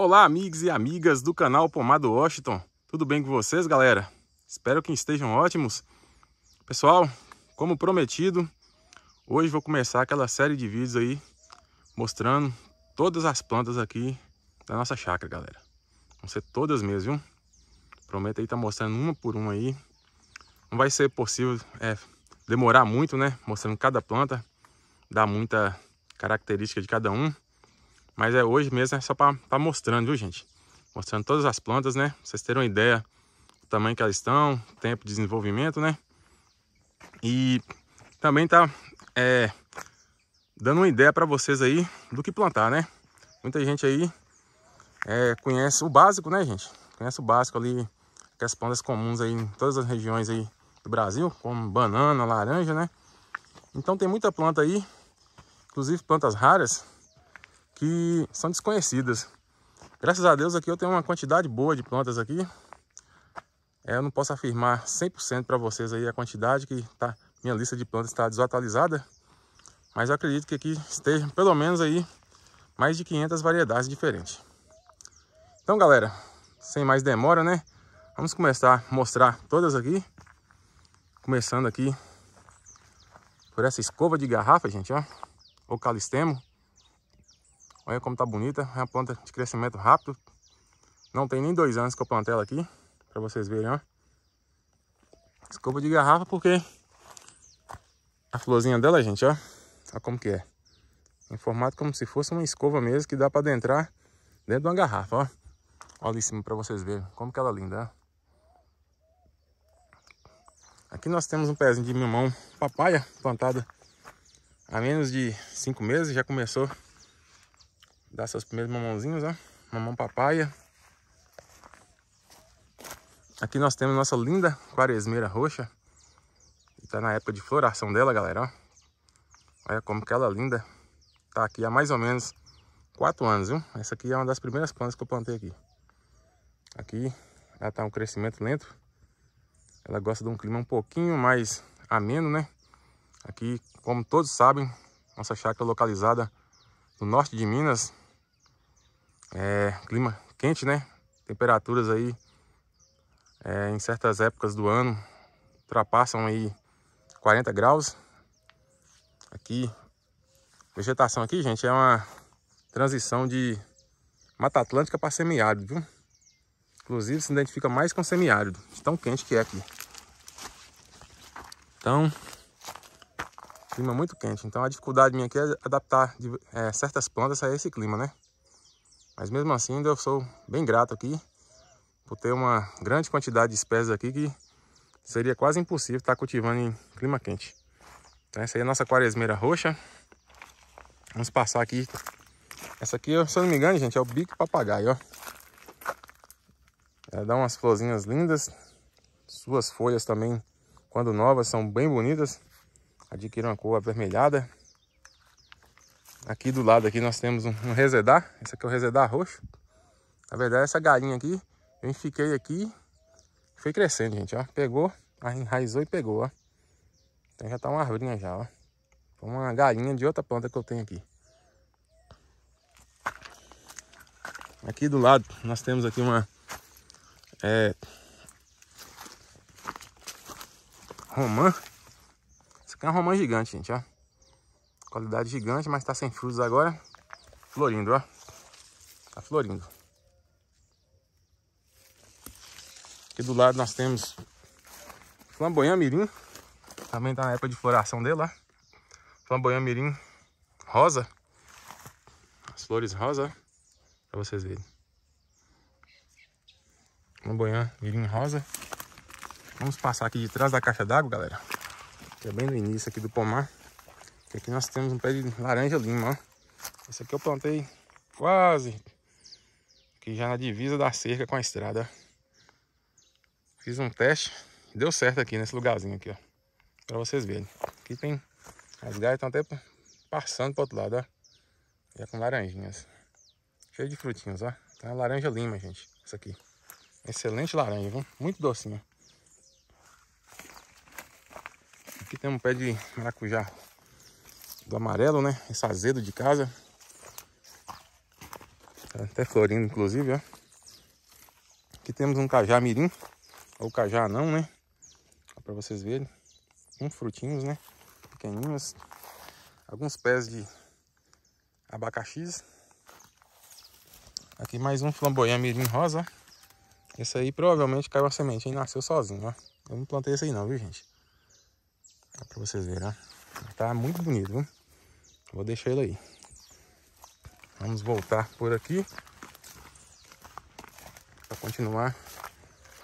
Olá, amigos e amigas do canal Pomado Washington. Tudo bem com vocês, galera? Espero que estejam ótimos. Pessoal, como prometido, hoje vou começar aquela série de vídeos aí mostrando todas as plantas aqui da nossa chácara, galera. Vão ser todas mesmo, viu? Prometo aí estar tá mostrando uma por uma aí. Não vai ser possível é, demorar muito, né? Mostrando cada planta, dar muita característica de cada um. Mas é hoje mesmo, é só para tá mostrando, viu, gente? Mostrando todas as plantas, né? Pra vocês terem uma ideia do tamanho que elas estão, tempo de desenvolvimento, né? E também tá é, dando uma ideia para vocês aí do que plantar, né? Muita gente aí é, conhece o básico, né, gente? Conhece o básico ali, que as plantas comuns aí em todas as regiões aí do Brasil, como banana, laranja, né? Então tem muita planta aí, inclusive plantas raras, que são desconhecidas. Graças a Deus aqui eu tenho uma quantidade boa de plantas aqui. É, eu não posso afirmar 100% para vocês aí a quantidade que tá, minha lista de plantas está desatualizada. Mas eu acredito que aqui estejam pelo menos aí mais de 500 variedades diferentes. Então galera, sem mais demora né, vamos começar a mostrar todas aqui. Começando aqui por essa escova de garrafa gente, ó, o calistemo. Olha como tá bonita, é uma planta de crescimento rápido. Não tem nem dois anos que eu plantei ela aqui, para vocês verem, ó. Escova de garrafa porque a florzinha dela, gente, ó. Olha como que é. Em formato como se fosse uma escova mesmo, que dá para adentrar dentro de uma garrafa, ó. Olha em cima para vocês verem como que ela é linda, ó. Aqui nós temos um pezinho de mimão, papaya plantado há menos de cinco meses, já começou Dá seus primeiros mamãozinhos, ó. Mamão papaya. Aqui nós temos nossa linda quaresmeira roxa. Está na época de floração dela, galera, ó. Olha como que ela é linda. Tá aqui há mais ou menos quatro anos, viu? Essa aqui é uma das primeiras plantas que eu plantei aqui. Aqui ela tá um crescimento lento. Ela gosta de um clima um pouquinho mais ameno, né? Aqui, como todos sabem, nossa chácara é localizada no norte de Minas, é, clima quente, né? Temperaturas aí é, em certas épocas do ano ultrapassam aí 40 graus. Aqui, vegetação aqui, gente, é uma transição de Mata Atlântica para semiárido, viu? Inclusive se identifica mais com semiárido, de tão quente que é aqui. Então, clima muito quente. Então a dificuldade minha aqui é adaptar é, certas plantas a esse clima, né? Mas mesmo assim, ainda sou bem grato aqui por ter uma grande quantidade de espécies aqui que seria quase impossível estar cultivando em clima quente. Então essa aí é a nossa quaresmeira roxa. Vamos passar aqui. Essa aqui, se eu não me engano, gente, é o bico papagaio, ó. Ela dá umas florzinhas lindas. Suas folhas também, quando novas, são bem bonitas. Adquiram uma cor avermelhada. Aqui do lado aqui nós temos um, um resedar. Esse aqui é o resedar roxo. Na verdade, essa galinha aqui, eu fiquei aqui, foi crescendo, gente, ó. Pegou, enraizou e pegou, ó. Então já tá uma arvorinha já, ó. Foi uma galinha de outra planta que eu tenho aqui. Aqui do lado, nós temos aqui uma... É, romã. Isso aqui é uma romã gigante, gente, ó. Qualidade gigante, mas tá sem frutos agora. Florindo, ó. Tá florindo. Aqui do lado nós temos flamboyant mirim. Também tá na época de floração dele, ó. Flamboyant mirim rosa. As flores rosa, pra vocês verem. Flamboyant mirim rosa. Vamos passar aqui de trás da caixa d'água, galera. Que é bem no início aqui do pomar. E aqui nós temos um pé de laranja lima, ó. Esse aqui eu plantei quase que já na divisa da cerca com a estrada. Fiz um teste e deu certo aqui nesse lugarzinho aqui, ó. Pra vocês verem. Aqui tem... As galhas estão até passando pro outro lado, ó. Já é com laranjinhas. Cheio de frutinhos, ó. Tá laranja lima, gente. Isso aqui. Excelente laranja, viu? Muito docinho Aqui tem um pé de maracujá do amarelo, né? Esse azedo de casa. Tá até florindo, inclusive, ó. Aqui temos um cajá mirim, ou cajá não, né? Para vocês verem. Um frutinhos, né? Pequeninhos. Alguns pés de abacaxis. Aqui mais um flamboyant mirim rosa. Esse aí provavelmente caiu a semente e nasceu sozinho, ó. Eu não plantei esse aí não, viu, gente? Dá pra vocês verem, ó. Tá muito bonito, viu? Vou deixar ele aí. Vamos voltar por aqui. Para continuar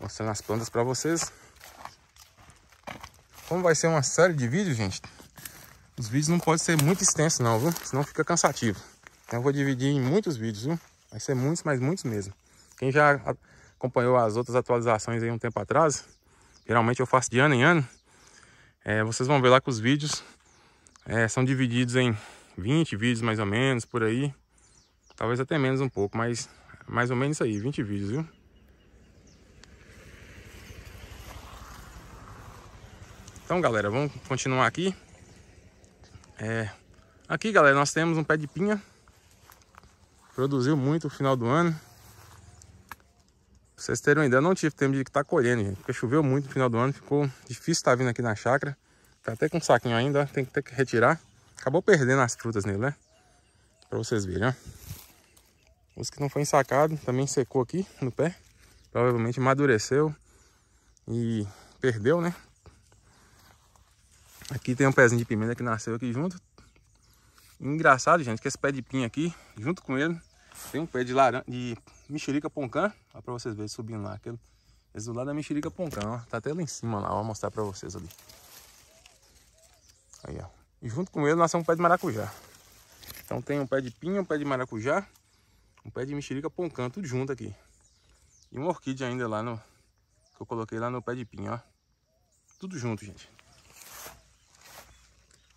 mostrando as plantas para vocês. Como vai ser uma série de vídeos, gente, os vídeos não podem ser muito extensos não, viu? Senão fica cansativo. Então eu vou dividir em muitos vídeos, viu? Vai ser muitos, mas muitos mesmo. Quem já acompanhou as outras atualizações aí um tempo atrás, geralmente eu faço de ano em ano, é, vocês vão ver lá que os vídeos é, são divididos em 20 vídeos mais ou menos, por aí. Talvez até menos um pouco, mas mais ou menos isso aí, 20 vídeos, viu? Então, galera, vamos continuar aqui. É, aqui, galera, nós temos um pé de pinha. Produziu muito no final do ano. vocês terem ainda não tive tempo de estar tá colhendo, gente, porque choveu muito no final do ano. Ficou difícil estar tá vindo aqui na chácara. Tá até com um saquinho ainda, ó. Tem que ter que retirar. Acabou perdendo as frutas nele, né? Pra vocês verem, ó. Os que não foi ensacado também secou aqui no pé. Provavelmente amadureceu e perdeu, né? Aqui tem um pezinho de pimenta que nasceu aqui junto. Engraçado, gente, que esse pé de pinha aqui, junto com ele, tem um pé de laranja, de mexerica poncã. Ó pra vocês verem subindo lá. Aquele, esse do lado é mexerica poncã, ó. Tá até lá em cima lá, ó. Vou mostrar pra vocês ali. Aí, ó. E junto com ele nasceu um pé de maracujá. Então tem um pé de pinho, um pé de maracujá, um pé de mexerica poncã, tudo junto aqui. E uma orquídea ainda lá no... Que eu coloquei lá no pé de pinho, ó. Tudo junto, gente.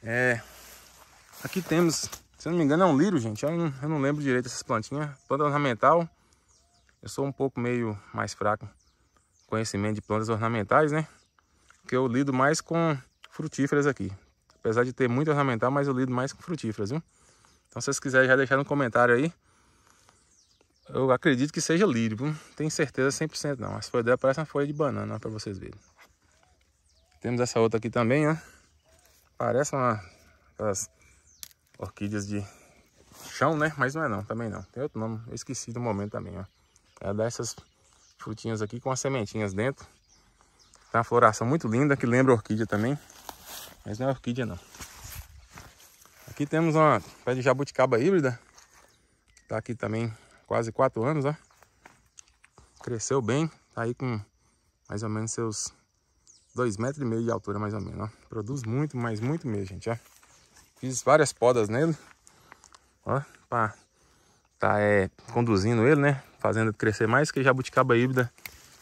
É... Aqui temos, se não me engano, é um liro, gente. Eu não, eu não lembro direito essas plantinhas. Planta ornamental. Eu sou um pouco meio mais fraco conhecimento de plantas ornamentais, né? Que eu lido mais com frutíferas aqui. Apesar de ter muito ornamental, mas eu lido mais com frutíferas, viu? Então se vocês quiserem já deixar no comentário aí. Eu acredito que seja lírio, viu? Tenho certeza 100% não. As folhas dela parecem uma folha de banana, para vocês verem. Temos essa outra aqui também, ó. Parece uma aquelas orquídeas de chão, né? Mas não é não, também não. Tem outro nome, eu esqueci do momento também, ó. Ela é dá essas frutinhas aqui com as sementinhas dentro. Tem uma floração muito linda, que lembra orquídea também. Mas não é orquídea não. Aqui temos uma pé de jabuticaba híbrida. Tá aqui também quase 4 anos, ó. Cresceu bem, tá aí com mais ou menos seus 2,5 metros e meio de altura, mais ou menos, ó. Produz muito, mas muito mesmo, gente, ó. Fiz várias podas nele, ó, pra tá é, conduzindo ele, né? Fazendo ele crescer mais, que jabuticaba híbrida,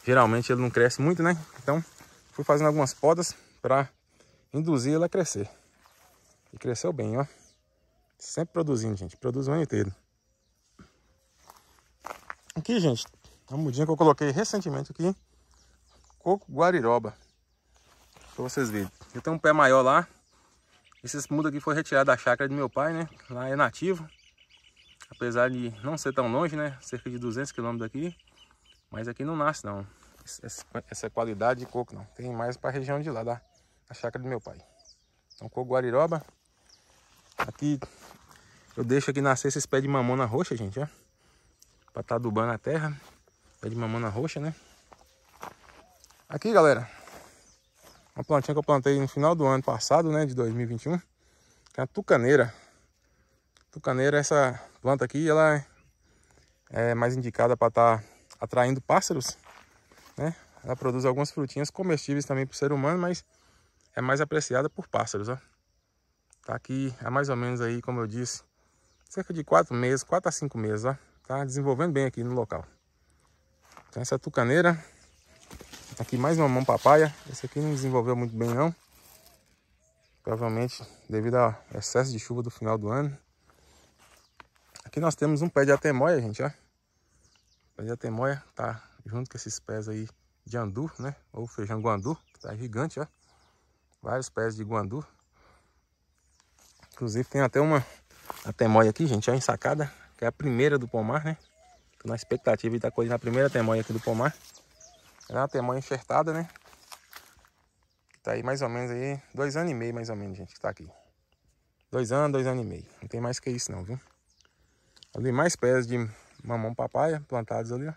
geralmente ele não cresce muito, né? Então, fui fazendo algumas podas para induzir ela a crescer. E cresceu bem, ó. Sempre produzindo, gente. Produz o ano inteiro. Aqui, gente, a mudinha que eu coloquei recentemente aqui. Coco guariroba. Pra vocês verem. Eu tenho um pé maior lá. Esses mudo aqui foi retirado da chácara de meu pai, né? Lá é nativo. Apesar de não ser tão longe, né? Cerca de 200 quilômetros daqui. Mas aqui não nasce, não. Essa qualidade de coco, não. Tem mais pra região de lá, da, a chácara do meu pai. Então, com guariroba, aqui eu deixo aqui nascer esses pés de mamona roxa, gente, ó. Pra tá adubando a terra. Pé de mamona roxa, né? Aqui, galera. Uma plantinha que eu plantei no final do ano passado, né? De 2021. Que é a tucaneira. Tucaneira, essa planta aqui, ela é mais indicada para tá atraindo pássaros, né? Ela produz algumas frutinhas comestíveis também para o ser humano, mas é mais apreciada por pássaros, ó. Tá aqui há é mais ou menos aí, como eu disse, cerca de quatro meses, quatro a cinco meses, ó. Tá desenvolvendo bem aqui no local. Então essa tucaneira, tá aqui mais uma mão papaya. Esse aqui não desenvolveu muito bem não. Provavelmente devido ao excesso de chuva do final do ano. Aqui nós temos um pé de atemoia, gente, ó. O pé de atemoia tá junto com esses pés aí de andu, né? Ou feijão guandu, que tá gigante, ó vários pés de guandu. Inclusive tem até uma temoia aqui, gente, ó, ensacada, que é a primeira do pomar, né? Tô na expectativa de estar tá colhendo a primeira temoia aqui do pomar. é uma temoia enxertada, né? Tá aí mais ou menos aí, dois anos e meio mais ou menos, gente, que tá aqui. Dois anos, dois anos e meio. Não tem mais que isso não, viu? Ali mais pés de mamão papaya plantados ali, ó.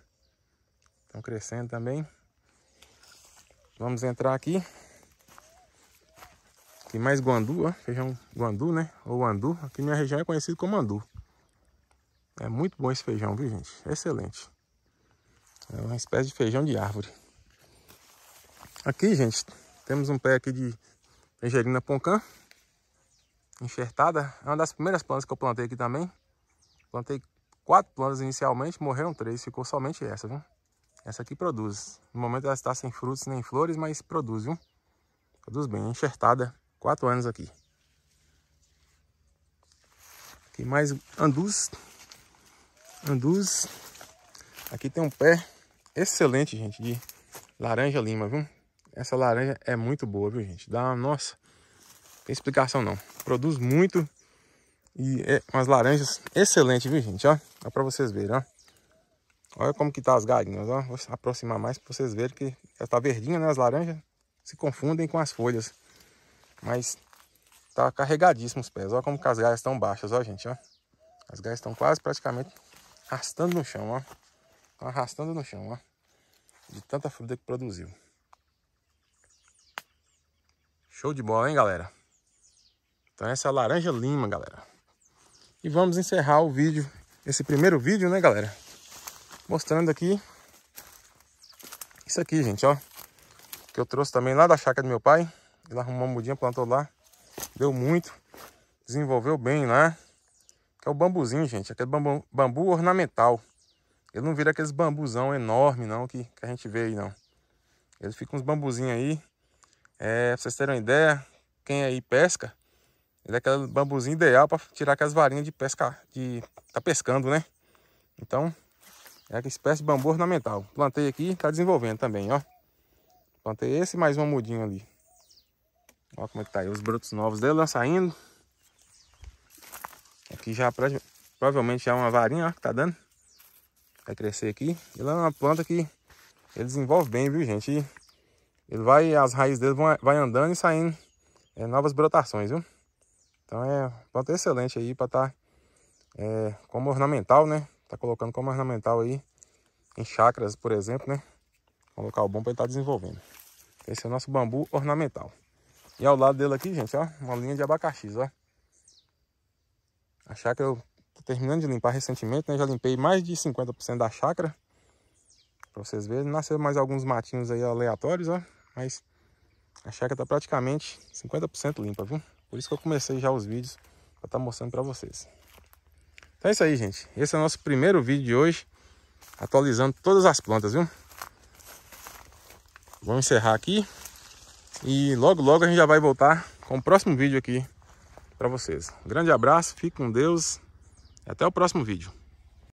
Estão crescendo também. Vamos entrar aqui. Tem mais guandu, ó, feijão guandu, né? Ou andu. Aqui minha região é conhecido como andu. É muito bom esse feijão, viu, gente? É excelente. É uma espécie de feijão de árvore. Aqui, gente, temos um pé aqui de tangerina poncã. Enxertada. É uma das primeiras plantas que eu plantei aqui também. Plantei quatro plantas inicialmente, morreram três. Ficou somente essa, viu? Essa aqui produz. No momento ela está sem frutos nem flores, mas produz, viu? Produz bem, enxertada. Quatro anos aqui. Aqui mais andus. Andus. Aqui tem um pé excelente, gente, de laranja lima, viu? Essa laranja é muito boa, viu, gente? Dá uma... Nossa, tem explicação não. Produz muito e é umas laranjas excelentes, viu, gente? Ó, dá pra vocês verem, ó. Olha como que tá as galinhas, ó. Vou aproximar mais pra vocês verem que ela tá verdinha, né? As laranjas se confundem com as folhas. Mas tá carregadíssimo os pés. Olha como as galhas estão baixas, ó, gente, ó. As galhas estão quase praticamente arrastando no chão, ó. Estão arrastando no chão, ó. De tanta fruta que produziu. Show de bola, hein, galera? Então essa é a laranja lima, galera. E vamos encerrar o vídeo, esse primeiro vídeo, né, galera? Mostrando aqui isso aqui, gente, ó. Que eu trouxe também lá da chácara do meu pai. Ele arrumou uma mudinha, plantou lá. Deu muito. Desenvolveu bem lá. Né? Que é o bambuzinho, gente. Aquele bambu, bambu ornamental. Ele não vira aqueles bambuzão enorme, não, que, que a gente vê aí, não. Ele fica uns bambuzinhos aí. É, pra vocês terem uma ideia, quem aí pesca, ele é aquele bambuzinho ideal para tirar aquelas varinhas de pesca, de tá pescando, né? Então, é aquela espécie de bambu ornamental. Plantei aqui, tá desenvolvendo também, ó. Plantei esse mais uma mudinha ali. Olha como é que tá aí os brotos novos dele, lá né, saindo. Aqui já provavelmente já é uma varinha ó, que tá dando. Vai crescer aqui. Ele é uma planta que ele desenvolve bem, viu gente? E ele vai, as raízes dele vão, vai andando e saindo é, novas brotações, viu? Então é planta excelente aí para estar tá, é, como ornamental, né? Tá colocando como ornamental aí em chacras, por exemplo, né? Um local bom para ele estar tá desenvolvendo. Esse é o nosso bambu ornamental. E ao lado dele aqui, gente, ó, uma linha de abacaxis, ó. A chácara eu tô terminando de limpar recentemente, né? Já limpei mais de 50% da chácara. Pra vocês verem, nasceu mais alguns matinhos aí aleatórios, ó. Mas a chácara tá praticamente 50% limpa, viu? Por isso que eu comecei já os vídeos pra estar tá mostrando pra vocês. Então é isso aí, gente. Esse é o nosso primeiro vídeo de hoje, atualizando todas as plantas, viu? Vamos encerrar aqui. E logo, logo a gente já vai voltar com o próximo vídeo aqui para vocês. Um grande abraço, fique com Deus e até o próximo vídeo.